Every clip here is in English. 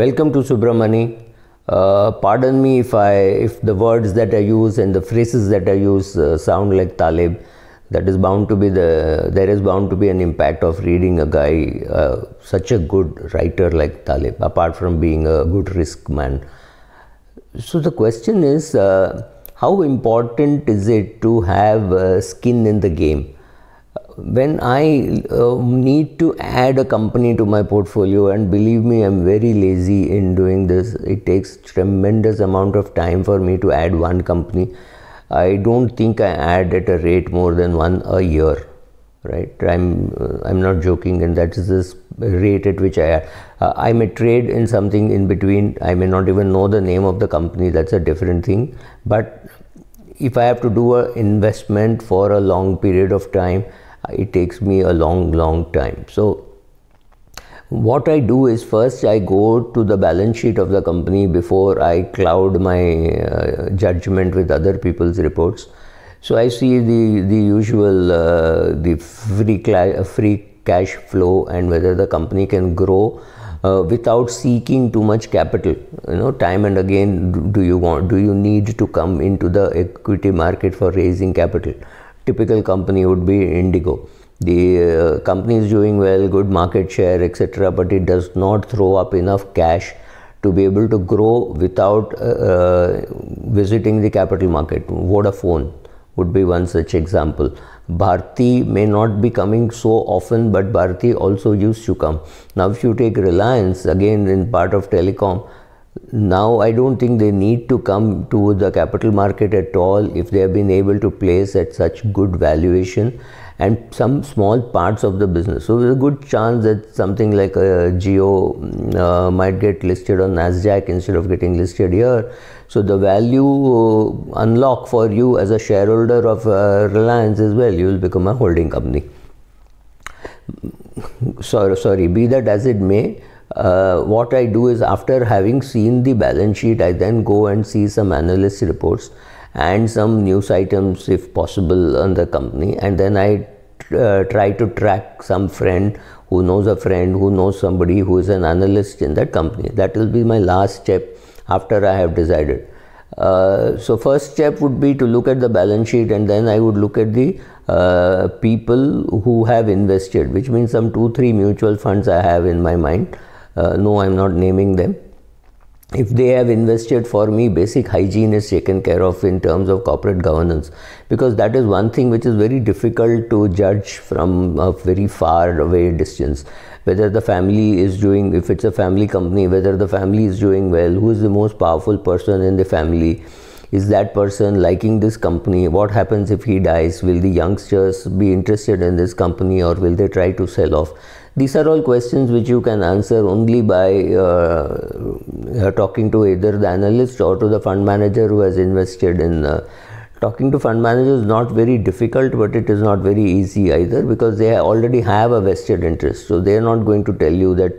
Welcome to Subramani. Uh, pardon me if I if the words that I use and the phrases that I use uh, sound like Talib. That is bound to be the there is bound to be an impact of reading a guy uh, such a good writer like Talib. Apart from being a good risk man, so the question is, uh, how important is it to have uh, skin in the game? when I uh, need to add a company to my portfolio, and believe me, I'm very lazy in doing this. It takes tremendous amount of time for me to add one company. I don't think I add at a rate more than one a year, right? I'm uh, I'm not joking, and that is this rate at which I uh, I may trade in something in between. I may not even know the name of the company. That's a different thing. But if I have to do an investment for a long period of time it takes me a long long time so what I do is first I go to the balance sheet of the company before I cloud my uh, judgment with other people's reports. So I see the the usual uh, the free free cash flow and whether the company can grow uh, without seeking too much capital. You know, time and again, do you want do you need to come into the equity market for raising capital? typical company would be Indigo. The uh, company is doing well, good market share, etc., but it does not throw up enough cash to be able to grow without uh, uh, visiting the capital market. Vodafone would be one such example. Bharti may not be coming so often, but Bharti also used to come. Now, if you take Reliance, again in part of telecom, now, I don't think they need to come to the capital market at all if they have been able to place at such good valuation and some small parts of the business. So, there's a good chance that something like a uh, Geo mm, uh, might get listed on Nasdaq instead of getting listed here. So, the value uh, unlock for you as a shareholder of uh, Reliance as well, you will become a holding company. sorry, sorry, be that as it may, uh, what I do is after having seen the balance sheet, I then go and see some analyst reports and some news items if possible on the company and then I uh, try to track some friend who knows a friend who knows somebody who is an analyst in that company. That will be my last step after I have decided. Uh, so first step would be to look at the balance sheet and then I would look at the uh, people who have invested which means some 2-3 mutual funds I have in my mind uh, no, I am not naming them if they have invested for me basic hygiene is taken care of in terms of corporate governance because that is one thing which is very difficult to judge from a very far away distance whether the family is doing if it's a family company whether the family is doing well who is the most powerful person in the family is that person liking this company what happens if he dies will the youngsters be interested in this company or will they try to sell off these are all questions which you can answer only by uh, uh talking to either the analyst or to the fund manager who has invested in uh, talking to fund managers is not very difficult but it is not very easy either because they already have a vested interest so they are not going to tell you that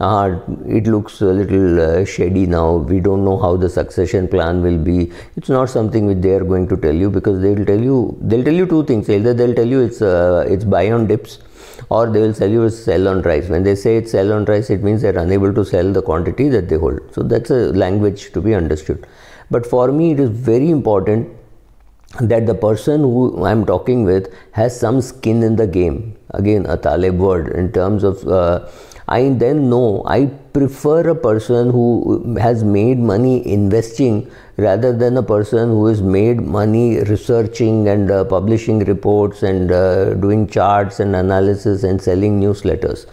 uh, it looks a little uh, shady now we don't know how the succession plan will be it's not something which they are going to tell you because they will tell you they'll tell you two things either they'll tell you it's uh, it's buy on dips or they will sell you a sell on price. When they say it's sell on price, it means they're unable to sell the quantity that they hold. So that's a language to be understood. But for me, it is very important that the person who I'm talking with has some skin in the game. Again, a Taleb word in terms of uh, I then know I prefer a person who has made money investing rather than a person who has made money researching and uh, publishing reports and uh, doing charts and analysis and selling newsletters.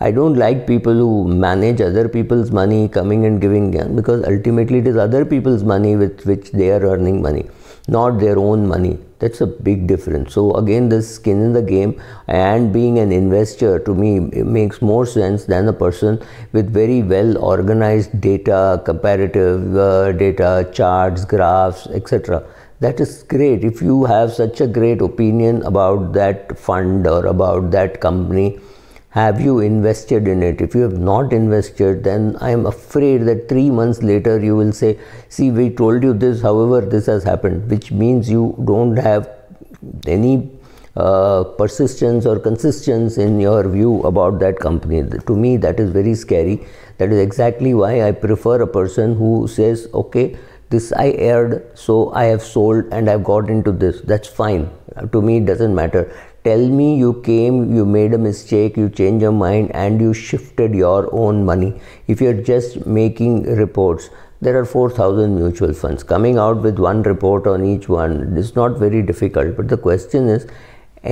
I don't like people who manage other people's money coming and giving because ultimately it is other people's money with which they are earning money not their own money. That's a big difference. So again, this skin in the game and being an investor to me makes more sense than a person with very well organized data, comparative uh, data, charts, graphs, etc. That is great if you have such a great opinion about that fund or about that company have you invested in it? If you have not invested, then I am afraid that three months later you will say, See, we told you this, however, this has happened, which means you don't have any uh, persistence or consistency in your view about that company. To me, that is very scary. That is exactly why I prefer a person who says, okay, this I aired, so I have sold and I've got into this. That's fine. Uh, to me, it doesn't matter tell me you came, you made a mistake, you changed your mind, and you shifted your own money. If you're just making reports, there are 4,000 mutual funds. Coming out with one report on each one is not very difficult, but the question is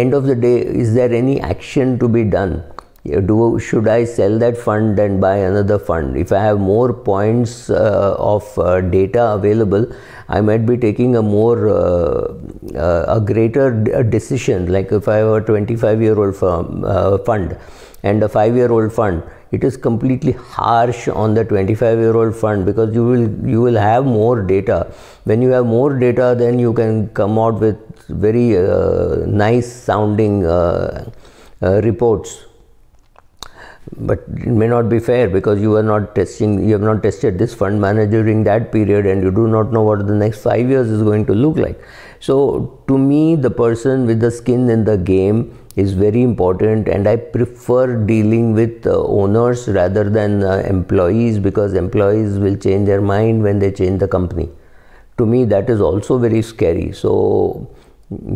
end of the day, is there any action to be done? do should I sell that fund and buy another fund? If I have more points uh, of uh, data available, I might be taking a more uh, uh a greater decision. Like if I have a 25 year old firm, uh, fund and a 5 year old fund, it is completely harsh on the 25 year old fund because you will you will have more data. When you have more data, then you can come out with very uh, nice sounding reports but it may not be fair because you are not testing you have not tested this fund manager during that period and you do not know what the next 5 years is going to look like so to me the person with the skin in the game is very important and i prefer dealing with uh, owners rather than uh, employees because employees will change their mind when they change the company to me that is also very scary so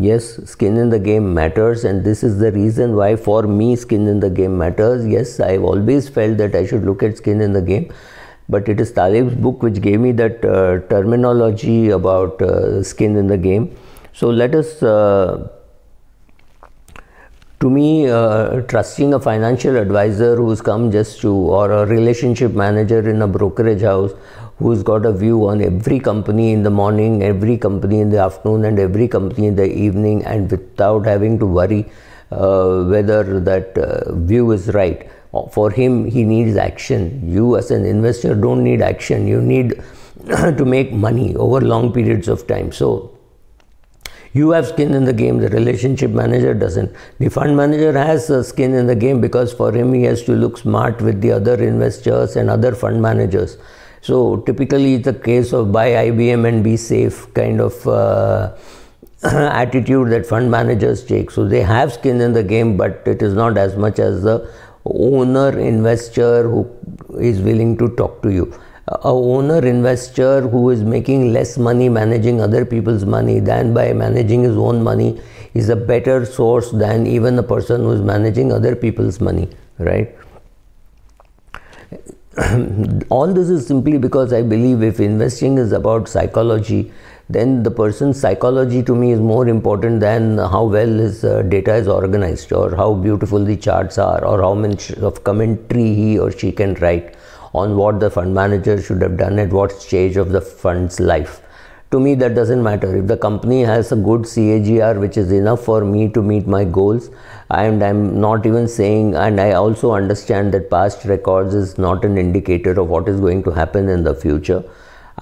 yes skin in the game matters and this is the reason why for me skin in the game matters yes i've always felt that i should look at skin in the game but it is talib's book which gave me that uh, terminology about uh, skin in the game so let us uh, to me, uh, trusting a financial advisor who's come just to, or a relationship manager in a brokerage house who's got a view on every company in the morning, every company in the afternoon, and every company in the evening, and without having to worry uh, whether that uh, view is right. For him, he needs action. You, as an investor, don't need action. You need to make money over long periods of time. So, you have skin in the game, the relationship manager doesn't. The fund manager has skin in the game because for him he has to look smart with the other investors and other fund managers. So typically it's a case of buy IBM and be safe kind of uh, attitude that fund managers take. So they have skin in the game, but it is not as much as the owner investor who is willing to talk to you a owner investor who is making less money managing other people's money than by managing his own money is a better source than even a person who is managing other people's money right all this is simply because i believe if investing is about psychology then the person's psychology to me is more important than how well his uh, data is organized or how beautiful the charts are or how much of commentary he or she can write on what the fund manager should have done at what stage of the fund's life to me that doesn't matter if the company has a good CAGR which is enough for me to meet my goals and I'm not even saying and I also understand that past records is not an indicator of what is going to happen in the future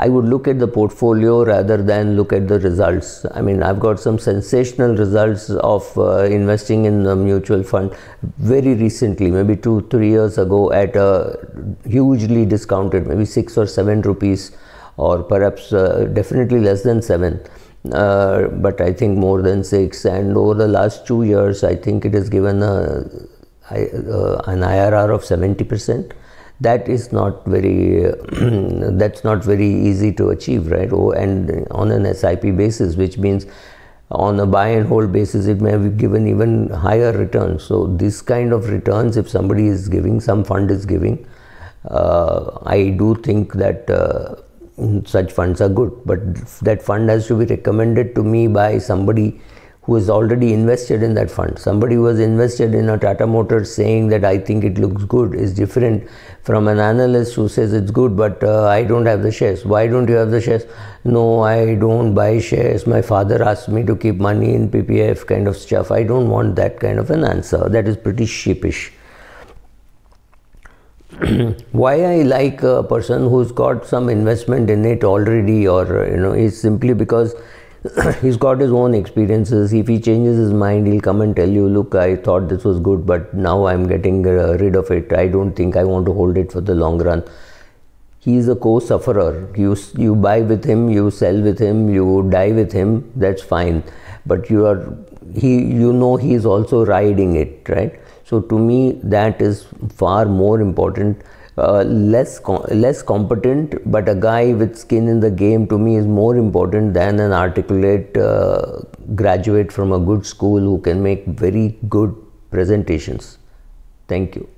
I would look at the portfolio rather than look at the results. I mean, I've got some sensational results of uh, investing in a mutual fund very recently, maybe two, three years ago, at a hugely discounted, maybe six or seven rupees, or perhaps uh, definitely less than seven. Uh, but I think more than six, and over the last two years, I think it has given a, uh, an IRR of 70 percent that is not very uh, that's not very easy to achieve right oh, and on an sip basis which means on a buy and hold basis it may have given even higher returns so this kind of returns if somebody is giving some fund is giving uh, i do think that uh, such funds are good but that fund has to be recommended to me by somebody who is already invested in that fund. Somebody who was invested in a Tata Motors saying that I think it looks good is different from an analyst who says it's good, but uh, I don't have the shares. Why don't you have the shares? No, I don't buy shares. My father asked me to keep money in PPF kind of stuff. I don't want that kind of an answer. That is pretty sheepish. why I like a person who's got some investment in it already, or you know, is simply because he's got his own experiences. If he changes his mind, he'll come and tell you, look, I thought this was good, but now I'm getting uh, rid of it. I don't think I want to hold it for the long run. He's a co-sufferer. You, you buy with him, you sell with him, you die with him, that's fine. But you are, he, you know he's also riding it, right? So to me, that is far more important uh, less com less competent, but a guy with skin in the game to me is more important than an articulate uh, graduate from a good school who can make very good presentations. Thank you.